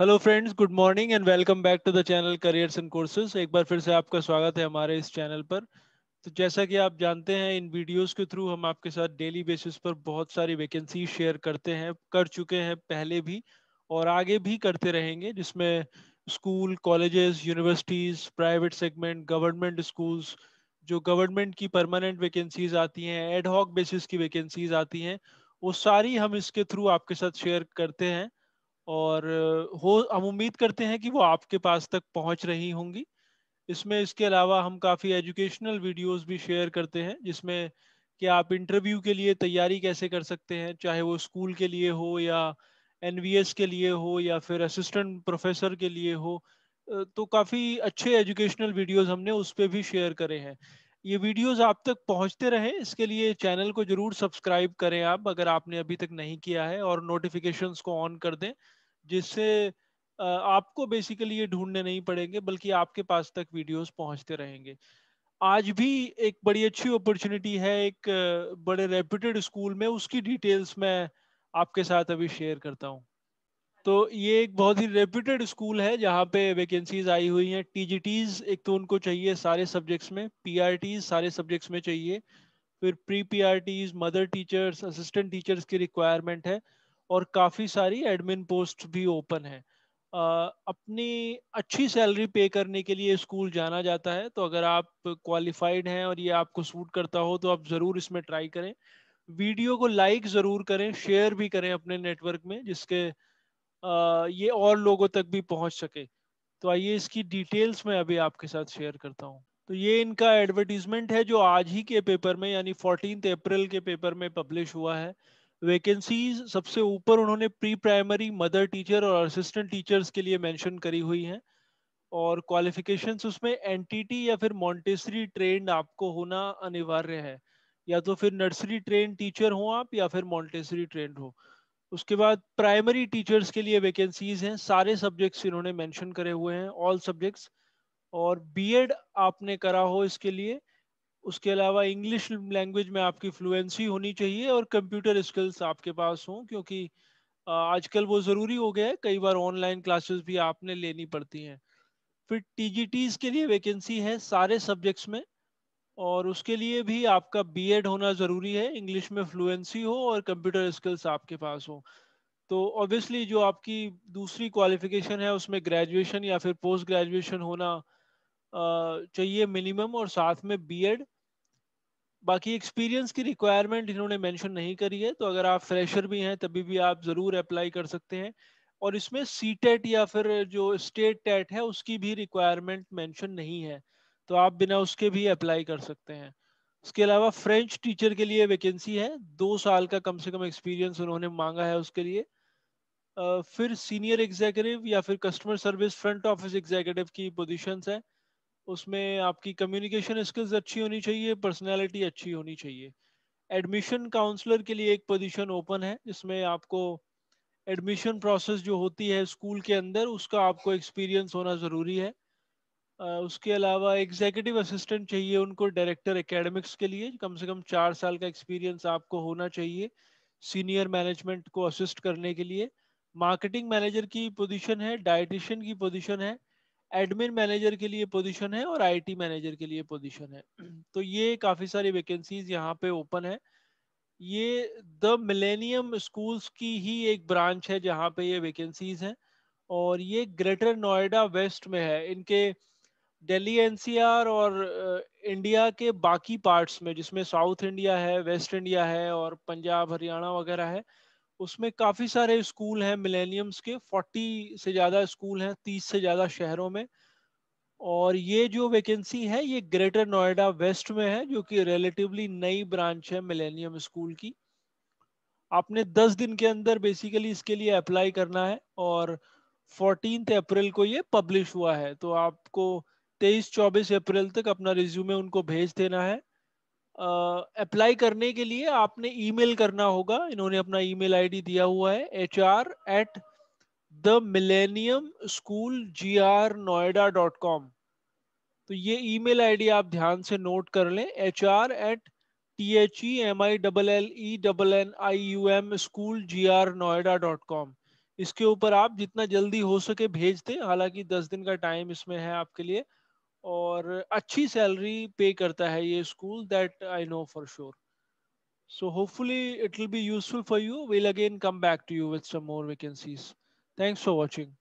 hello friends good morning and welcome back to the channel careers and courses एक बार फिर से आपका स्वागत है हमारे इस चैनल पर तो जैसा कि आप जानते हैं इन वीडियोस के थ्रू हम आपके साथ डेली बेसिस पर बहुत सारी वैकेंसी शेयर करते हैं कर चुके हैं पहले भी और आगे भी करते रहेंगे जिसमें school colleges universities private segment government schools जो गवर्नमेंट की परमानेंट वैकेंसीज आती हैं एडहॉक बेसिस की वैकेंसीज आती हैं वो सारी हम इसके थ्रू आपके साथ शेयर करते हैं और हो हम उम्मीद करते हैं कि वो आपके पास तक पहुंच रही होंगी इसमें इसके अलावा हम काफ़ी एजुकेशनल वीडियोस भी शेयर करते हैं जिसमें कि आप इंटरव्यू के लिए तैयारी कैसे कर सकते हैं चाहे वो स्कूल के लिए हो या एन के लिए हो या फिर असिस्टेंट प्रोफेसर के लिए हो तो काफ़ी अच्छे एजुकेशनल वीडियोस हमने उस पर भी शेयर करे हैं ये वीडियोस आप तक पहुंचते रहे इसके लिए चैनल को जरूर सब्सक्राइब करें आप अगर आपने अभी तक नहीं किया है और नोटिफिकेशंस को ऑन कर दें जिससे आपको बेसिकली ये ढूंढने नहीं पड़ेंगे बल्कि आपके पास तक वीडियोस पहुंचते रहेंगे आज भी एक बड़ी अच्छी अपॉर्चुनिटी है एक बड़े रेप्यूटेड स्कूल में उसकी डिटेल्स मैं आपके साथ अभी शेयर करता हूँ तो ये एक बहुत ही रेप्यूटेड स्कूल है जहाँ पे वैकेंसीज आई हुई हैं टीजीटीज एक तो उनको चाहिए सारे सब्जेक्ट्स में पीआरटीज सारे सब्जेक्ट्स में चाहिए फिर pre PRTs mother teachers assistant teachers की रिक्वायरमेंट है और काफ़ी सारी एडमिन पोस्ट भी ओपन है Uh, अपनी अच्छी सैलरी पे करने के लिए स्कूल जाना जाता है तो अगर आप क्वालिफाइड हैं और ये आपको सूट करता हो तो आप ज़रूर इसमें ट्राई करें वीडियो को लाइक ज़रूर करें शेयर भी करें अपने नेटवर्क में जिसके ये और लोगों तक भी पहुंच सके तो आइए इसकी डिटेल्स में अभी आपके साथ शेयर करता हूँ तो ये इनका एडवर्टीजमेंट है जो आज ही के पेपर में यानी फोर्टीन अप्रैल के पेपर में पब्लिश हुआ है वैकेंसीज सबसे ऊपर उन्होंने प्री प्राइमरी मदर टीचर और असिस्टेंट टीचर्स के लिए मेंशन करी हुई हैं और क्वालिफिकेशंस उसमें एनटीटी या फिर मॉन्टेसरी ट्रेंड आपको होना अनिवार्य है या तो फिर नर्सरी ट्रेन टीचर हो आप या फिर मॉन्टेसरी ट्रेंड हो उसके बाद प्राइमरी टीचर्स के लिए वैकेंसीज हैं सारे सब्जेक्ट्स इन्होंने मेंशन करे हुए हैं ऑल सब्जेक्ट्स और बीएड आपने करा हो इसके लिए उसके अलावा इंग्लिश लैंग्वेज में आपकी फ्लुएंसी होनी चाहिए और कंप्यूटर स्किल्स आपके पास हों क्योंकि आजकल वो ज़रूरी हो गया है कई बार ऑनलाइन क्लासेस भी आपने लेनी पड़ती हैं फिर टीजीटीज के लिए वैकेंसी है सारे सब्जेक्ट्स में और उसके लिए भी आपका बीएड होना ज़रूरी है इंग्लिश में फ्लुएंसी हो और कंप्यूटर स्किल्स आपके पास हो तो ऑब्वियसली जो आपकी दूसरी क्वालिफिकेशन है उसमें ग्रेजुएशन या फिर पोस्ट ग्रेजुएशन होना चाहिए मिनिमम और साथ में बीएड बाकी एक्सपीरियंस की रिक्वायरमेंट इन्होंने मेंशन नहीं करी है तो अगर आप फ्रेशर भी हैं तभी भी आप ज़रूर अप्लाई कर सकते हैं और इसमें सी टेट e या फिर जो स्टेट टेट e है उसकी भी रिक्वायरमेंट मेंशन नहीं है तो आप बिना उसके भी अप्लाई कर सकते हैं उसके अलावा फ्रेंच टीचर के लिए वैकेंसी है दो साल का कम से कम एक्सपीरियंस उन्होंने मांगा है उसके लिए फिर सीनियर एग्जीक्यूटिव या फिर customer service front office executive की पोजिशन है उसमें आपकी कम्युनिकेशन स्किल्स अच्छी होनी चाहिए पर्सनैलिटी अच्छी होनी चाहिए एडमिशन काउंसलर के लिए एक पोजीशन ओपन है जिसमें आपको एडमिशन प्रोसेस जो होती है स्कूल के अंदर उसका आपको एक्सपीरियंस होना ज़रूरी है उसके अलावा एग्जीक्यूटिव असिस्टेंट चाहिए उनको डायरेक्टर एकेडमिक्स के लिए कम से कम चार साल का एक्सपीरियंस आपको होना चाहिए सीनियर मैनेजमेंट को असिस्ट करने के लिए मार्केटिंग मैनेजर की पोजीशन है डाइटिशियन की पोजीशन है एडमिन मैनेजर के लिए पोजीशन है और आईटी मैनेजर के लिए पोजीशन है तो ये काफ़ी सारी वैकेंसीज यहाँ पे ओपन है ये द मिलेनियम स्कूल्स की ही एक ब्रांच है जहाँ पे ये वैकेंसीज हैं और ये ग्रेटर नोएडा वेस्ट में है इनके दिल्ली एनसीआर और इंडिया के बाकी पार्ट्स में जिसमें साउथ इंडिया है वेस्ट इंडिया है और पंजाब हरियाणा वगैरह है उसमें काफ़ी सारे स्कूल हैं मिलेनियम्स के 40 से ज़्यादा स्कूल हैं 30 से ज़्यादा शहरों में और ये जो वैकेंसी है ये ग्रेटर नोएडा वेस्ट में है जो कि रिलेटिवली नई ब्रांच है मिलेनियम स्कूल की आपने 10 दिन के अंदर बेसिकली इसके लिए अप्लाई करना है और फोर्टीन अप्रैल को ये पब्लिश हुआ है तो आपको तेईस चौबीस अप्रैल तक अपना रिज्यूमे उनको भेज देना है अप्लाई uh, करने के लिए आपने ईमेल करना होगा इन्होंने अपना ईमेल आईडी दिया हुआ है H R at the Millennium School G R Noida dot com तो ये ईमेल आईडी आप ध्यान से नोट कर लें H R at T H E M I double L E double N I U M school G R Noida dot com इसके ऊपर आप जितना जल्दी हो सके भेज दें हालांकि दस दिन का टाइम इसमें है आपके लिए और अच्छी सैलरी पे करता है ये school that I know for sure so hopefully it will be useful for you will again come back to you with some more vacancies thanks for watching